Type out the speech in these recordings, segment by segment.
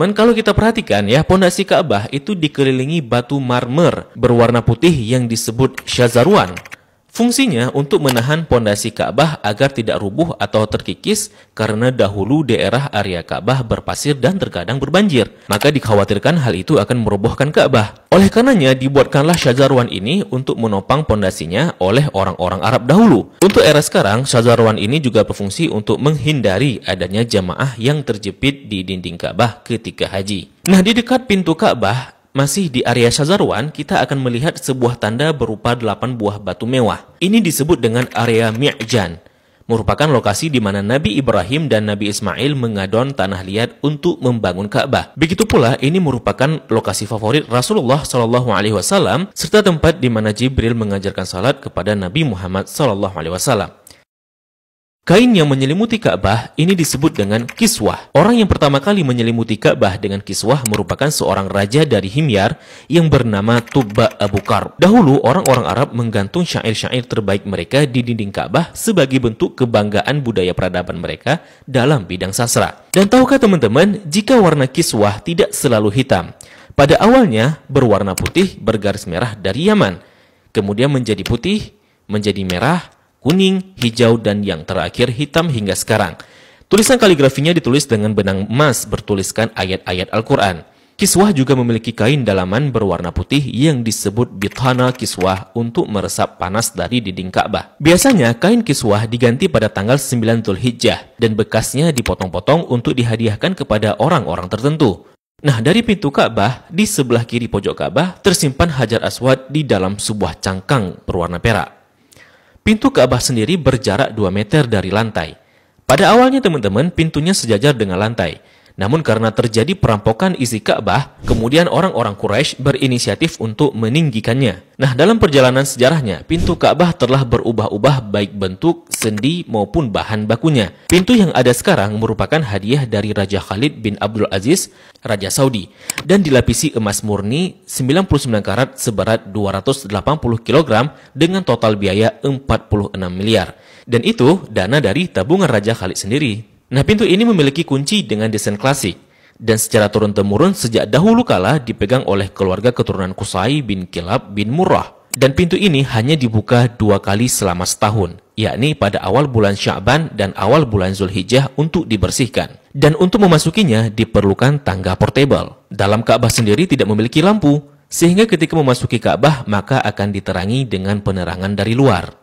Men kalau kita perhatikan ya, pondasi Ka'bah itu dikelilingi batu marmer berwarna putih yang disebut syazarwan. Fungsinya untuk menahan pondasi Ka'bah agar tidak rubuh atau terkikis karena dahulu daerah area Ka'bah berpasir dan terkadang berbanjir. Maka dikhawatirkan hal itu akan merobohkan Ka'bah. Oleh karenanya dibuatkanlah Syazarwan ini untuk menopang pondasinya oleh orang-orang Arab dahulu. Untuk era sekarang, Syazarwan ini juga berfungsi untuk menghindari adanya jamaah yang terjepit di dinding Ka'bah ketika haji. Nah, di dekat pintu Ka'bah masih di area Shazarwan, kita akan melihat sebuah tanda berupa delapan buah batu mewah. Ini disebut dengan area Mi'jan, merupakan lokasi di mana Nabi Ibrahim dan Nabi Ismail mengadon tanah liat untuk membangun Ka'bah. Begitu pula ini merupakan lokasi favorit Rasulullah Shallallahu Alaihi Wasallam serta tempat di mana Jibril mengajarkan salat kepada Nabi Muhammad Shallallahu Alaihi Wasallam. Kain yang menyelimuti Ka'bah ini disebut dengan kiswah. Orang yang pertama kali menyelimuti Ka'bah dengan kiswah merupakan seorang raja dari Himyar yang bernama Tuba Abu Kar. Dahulu, orang-orang Arab menggantung syair-syair terbaik mereka di dinding Ka'bah sebagai bentuk kebanggaan budaya peradaban mereka dalam bidang sastra. Dan tahukah teman-teman, jika warna kiswah tidak selalu hitam, pada awalnya berwarna putih bergaris merah dari Yaman, kemudian menjadi putih, menjadi merah, kuning, hijau, dan yang terakhir hitam hingga sekarang. Tulisan kaligrafinya ditulis dengan benang emas bertuliskan ayat-ayat Al-Quran. Kiswah juga memiliki kain dalaman berwarna putih yang disebut bithana kiswah untuk meresap panas dari dinding Ka'bah. Biasanya kain kiswah diganti pada tanggal 9 Zulhijjah dan bekasnya dipotong-potong untuk dihadiahkan kepada orang-orang tertentu. Nah, dari pintu Ka'bah di sebelah kiri pojok Ka'bah tersimpan Hajar Aswad di dalam sebuah cangkang berwarna perak. Pintu Ka'bah sendiri berjarak 2 meter dari lantai. Pada awalnya teman-teman, pintunya sejajar dengan lantai. Namun karena terjadi perampokan isi Ka'bah, kemudian orang-orang Quraisy berinisiatif untuk meninggikannya. Nah, dalam perjalanan sejarahnya, pintu Ka'bah telah berubah-ubah baik bentuk, sendi maupun bahan bakunya. Pintu yang ada sekarang merupakan hadiah dari Raja Khalid bin Abdul Aziz, Raja Saudi, dan dilapisi emas murni 99 karat seberat 280 kg dengan total biaya 46 miliar. Dan itu dana dari tabungan Raja Khalid sendiri. Nah, pintu ini memiliki kunci dengan desain klasik dan secara turun-temurun sejak dahulu kala dipegang oleh keluarga keturunan Kusai bin Kilab bin Murrah. Dan pintu ini hanya dibuka dua kali selama setahun, yakni pada awal bulan Syaban dan awal bulan Zulhijjah untuk dibersihkan. Dan untuk memasukinya diperlukan tangga portable. Dalam Ka'bah sendiri tidak memiliki lampu, sehingga ketika memasuki Ka'bah maka akan diterangi dengan penerangan dari luar.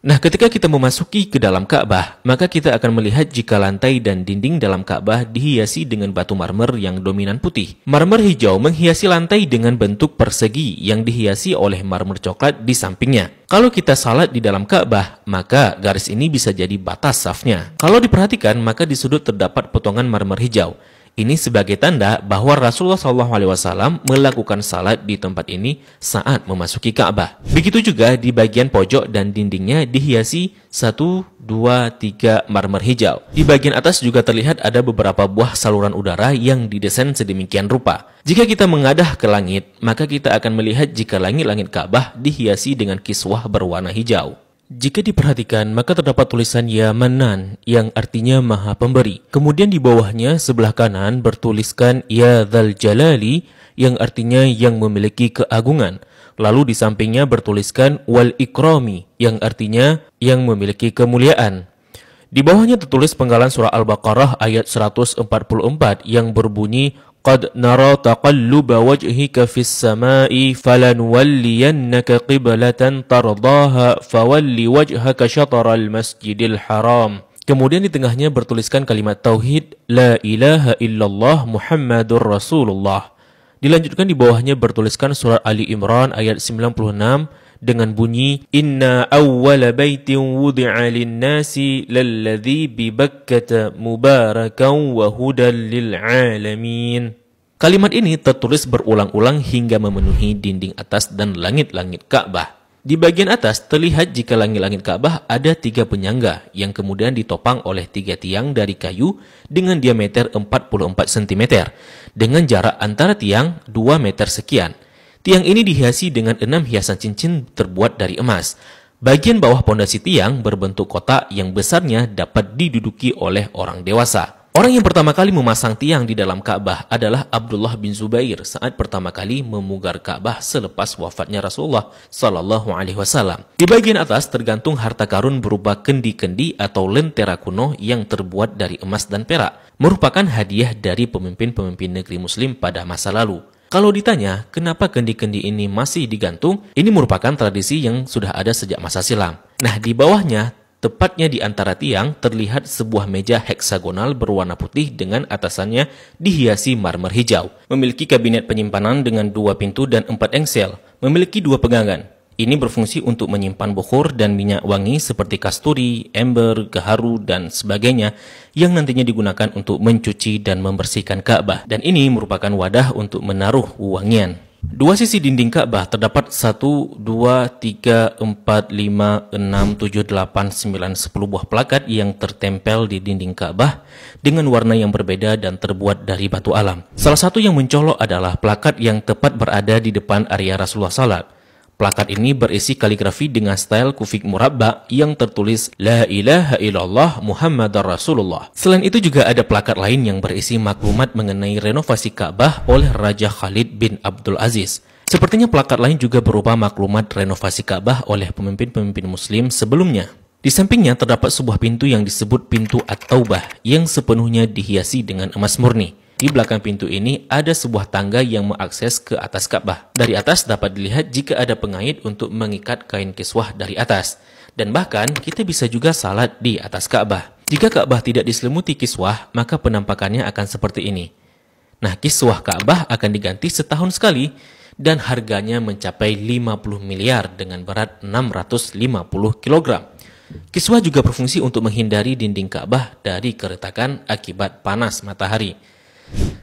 Nah, ketika kita memasuki ke dalam Ka'bah, maka kita akan melihat jika lantai dan dinding dalam Ka'bah dihiasi dengan batu marmer yang dominan putih. Marmer hijau menghiasi lantai dengan bentuk persegi yang dihiasi oleh marmer coklat di sampingnya. Kalau kita salat di dalam Ka'bah, maka garis ini bisa jadi batas safnya. Kalau diperhatikan, maka di sudut terdapat potongan marmer hijau. Ini sebagai tanda bahwa Rasulullah SAW melakukan salat di tempat ini saat memasuki Ka'bah. Begitu juga di bagian pojok dan dindingnya dihiasi satu, dua, tiga marmer hijau. Di bagian atas juga terlihat ada beberapa buah saluran udara yang didesain sedemikian rupa. Jika kita mengadah ke langit, maka kita akan melihat jika langit-langit Ka'bah dihiasi dengan kiswah berwarna hijau. Jika diperhatikan, maka terdapat tulisan Yamanan yang artinya Maha Pemberi. Kemudian di bawahnya sebelah kanan bertuliskan Ya Dal Jalali yang artinya yang memiliki keagungan. Lalu di sampingnya bertuliskan Wal Ikrami yang artinya yang memiliki kemuliaan. Di bawahnya tertulis penggalan surah Al-Baqarah ayat 144 yang berbunyi قد نرى تقلب وجهك في السماء فلنولينك قبلة ترضاها فول وجهك شطر المسجد الحرام Kemudian di tengahnya bertuliskan kalimat tauhid la ilaha illallah Muhammadur Rasulullah. Dilanjutkan di bawahnya bertuliskan surat Ali Imran ayat 96 dengan bunyi Inna awwala baitin wudi'a lin-nasi lalladhi bi Bakkata mubarakan wa hudan lil alamin. Kalimat ini tertulis berulang-ulang hingga memenuhi dinding atas dan langit-langit Ka'bah. Di bagian atas terlihat jika langit-langit Ka'bah ada tiga penyangga yang kemudian ditopang oleh tiga tiang dari kayu dengan diameter 44 cm dengan jarak antara tiang 2 meter sekian. Tiang ini dihiasi dengan enam hiasan cincin terbuat dari emas. Bagian bawah pondasi tiang berbentuk kotak yang besarnya dapat diduduki oleh orang dewasa. Orang yang pertama kali memasang tiang di dalam Ka'bah adalah Abdullah bin Zubair saat pertama kali memugar Ka'bah selepas wafatnya Rasulullah Shallallahu Alaihi Wasallam. Di bagian atas tergantung harta karun berupa kendi-kendi atau lentera kuno yang terbuat dari emas dan perak, merupakan hadiah dari pemimpin-pemimpin negeri Muslim pada masa lalu. Kalau ditanya kenapa kendi-kendi ini masih digantung, ini merupakan tradisi yang sudah ada sejak masa silam. Nah, di bawahnya Tepatnya di antara tiang terlihat sebuah meja heksagonal berwarna putih dengan atasannya dihiasi marmer hijau. Memiliki kabinet penyimpanan dengan dua pintu dan empat engsel. Memiliki dua pegangan. Ini berfungsi untuk menyimpan bukhur dan minyak wangi seperti kasturi, ember, gaharu, dan sebagainya yang nantinya digunakan untuk mencuci dan membersihkan Ka'bah. Dan ini merupakan wadah untuk menaruh wangian. Dua sisi dinding Ka'bah terdapat 1, 2, 3, 4, 5, 6, 7, 8, 9, 10 buah plakat yang tertempel di dinding Ka'bah dengan warna yang berbeda dan terbuat dari batu alam. Salah satu yang mencolok adalah plakat yang tepat berada di depan area Rasulullah Sallallahu Plakat ini berisi kaligrafi dengan style kufik murabba yang tertulis La ilaha illallah Muhammadar Rasulullah. Selain itu juga ada plakat lain yang berisi maklumat mengenai renovasi Ka'bah oleh Raja Khalid bin Abdul Aziz. Sepertinya plakat lain juga berupa maklumat renovasi Ka'bah oleh pemimpin-pemimpin muslim sebelumnya. Di sampingnya terdapat sebuah pintu yang disebut pintu At-Taubah yang sepenuhnya dihiasi dengan emas murni. Di belakang pintu ini ada sebuah tangga yang mengakses ke atas Ka'bah. Dari atas dapat dilihat jika ada pengait untuk mengikat kain kiswah dari atas. Dan bahkan kita bisa juga salat di atas Ka'bah. Jika Ka'bah tidak diselimuti kiswah, maka penampakannya akan seperti ini. Nah, kiswah Ka'bah akan diganti setahun sekali dan harganya mencapai 50 miliar dengan berat 650 kg. Kiswah juga berfungsi untuk menghindari dinding Ka'bah dari keretakan akibat panas matahari.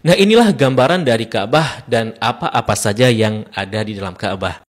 Nah inilah gambaran dari Ka'bah dan apa-apa saja yang ada di dalam Ka'bah.